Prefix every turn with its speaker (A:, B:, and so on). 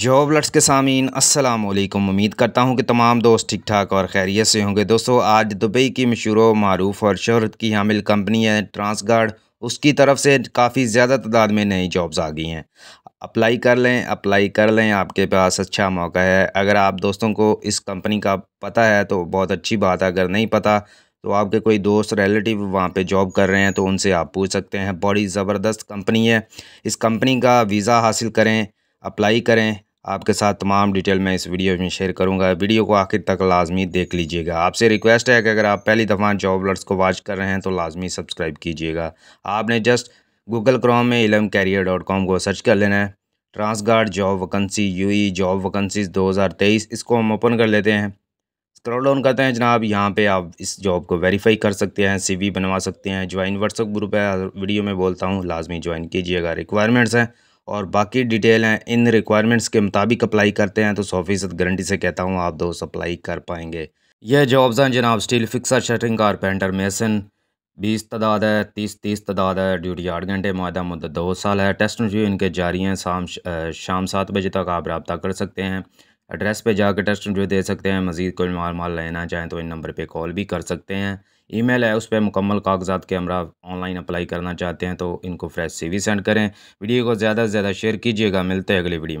A: job lots के सामीन वालेकुम उम्मीद करता हूँ कि तमाम दोस्त ठीक ठाक और खैरियत से होंगे दोस्तों आज दुबई की मशहूर मरूफ और शहरत की हामिल कंपनी है ट्रांसगार्ड उसकी तरफ से काफ़ी ज़्यादा तादाद में नई जॉब्स आ गई हैं अप्लाई कर लें अप्लाई कर लें आपके पास अच्छा मौका है अगर आप दोस्तों को इस कंपनी का पता है तो बहुत अच्छी बात है अगर नहीं पता तो आपके कोई दोस्त रिलेटिव वहाँ पे जॉब कर रहे हैं तो उनसे आप पूछ सकते हैं बड़ी ज़बरदस्त कंपनी है इस कंपनी का वीज़ा हासिल करें अप्लाई करें आपके साथ तमाम डिटेल मैं इस वीडियो में शेयर करूंगा वीडियो को आखिर तक लाजमी देख लीजिएगा आपसे रिक्वेस्ट है कि अगर आप पहली दफ़ा जॉब लर्ट्स को वॉच कर रहे हैं तो लाजमी सब्सक्राइब कीजिएगा आपने जस्ट गूगल क्रोम में इलम कैरियर डॉट कॉम को सर्च कर लेना है Transguard job vacancy e job vacancies तेईस इसको हम ओपन कर लेते हैं स्क्रॉल डाउन करते हैं जनाब यहाँ पे आप इस जॉब को वेरीफाई कर सकते हैं सीवी बनवा सकते हैं ज्वाइन व्हाट्सअप ग्रुप है वीडियो में बोलता हूँ लाजमी ज्वाइन कीजिएगा रिक्वायरमेंट्स हैं और बाकी डिटेल हैं इन रिक्वायरमेंट्स के मुताबिक अप्लाई करते हैं तो सौ फीसद गारंटी से कहता हूँ आप दोस्त अप्लाई कर पाएंगे यह जॉब्स हैं जनाब steel fixer shuttering carpenter mason बीस तदाद है तीस तीस तदाद है ड्यूटी आठ घंटे मादा मुद्दत दो साल है टेस्ट इंटरव्यू इनके जारी हैं शाम शाम सात बजे तक आप रबता कर सकते हैं एड्रेस पे जाकर टेस्ट इंटरव्यू दे सकते हैं मज़ीद कोई माल माल लेना चाहें तो इन नंबर पे कॉल भी कर सकते हैं ईमेल है उस पर मुकम्मल कागजात के हमरा ऑनलाइन अप्लाई करना चाहते हैं तो इनको फ्रेश सीवी सेंड करें वीडियो को ज़्यादा से ज़्यादा शेयर कीजिएगा मिलते हैं अगली वीडियो में